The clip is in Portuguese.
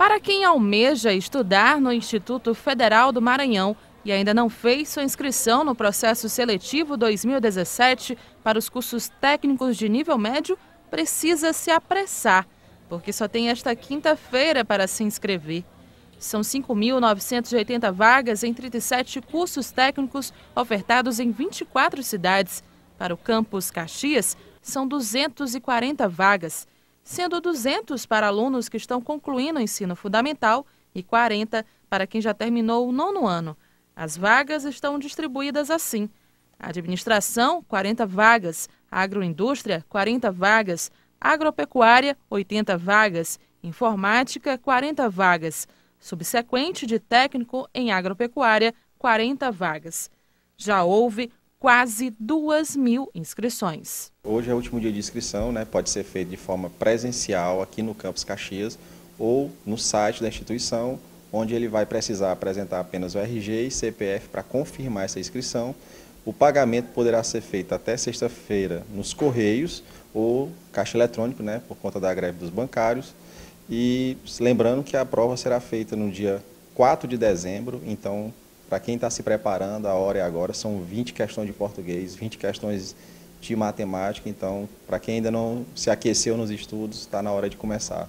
Para quem almeja estudar no Instituto Federal do Maranhão e ainda não fez sua inscrição no processo seletivo 2017 para os cursos técnicos de nível médio, precisa se apressar, porque só tem esta quinta-feira para se inscrever. São 5.980 vagas em 37 cursos técnicos ofertados em 24 cidades. Para o campus Caxias, são 240 vagas sendo 200 para alunos que estão concluindo o ensino fundamental e 40 para quem já terminou o nono ano. As vagas estão distribuídas assim: administração, 40 vagas, agroindústria, 40 vagas, agropecuária, 80 vagas, informática, 40 vagas, subsequente de técnico em agropecuária, 40 vagas. Já houve quase 2 mil inscrições. Hoje é o último dia de inscrição, né? pode ser feito de forma presencial aqui no Campus Caxias ou no site da instituição, onde ele vai precisar apresentar apenas o RG e CPF para confirmar essa inscrição. O pagamento poderá ser feito até sexta-feira nos Correios ou Caixa Eletrônico, né, por conta da greve dos bancários. E lembrando que a prova será feita no dia 4 de dezembro, então para quem está se preparando, a hora é agora, são 20 questões de português, 20 questões de matemática, então, para quem ainda não se aqueceu nos estudos, está na hora de começar.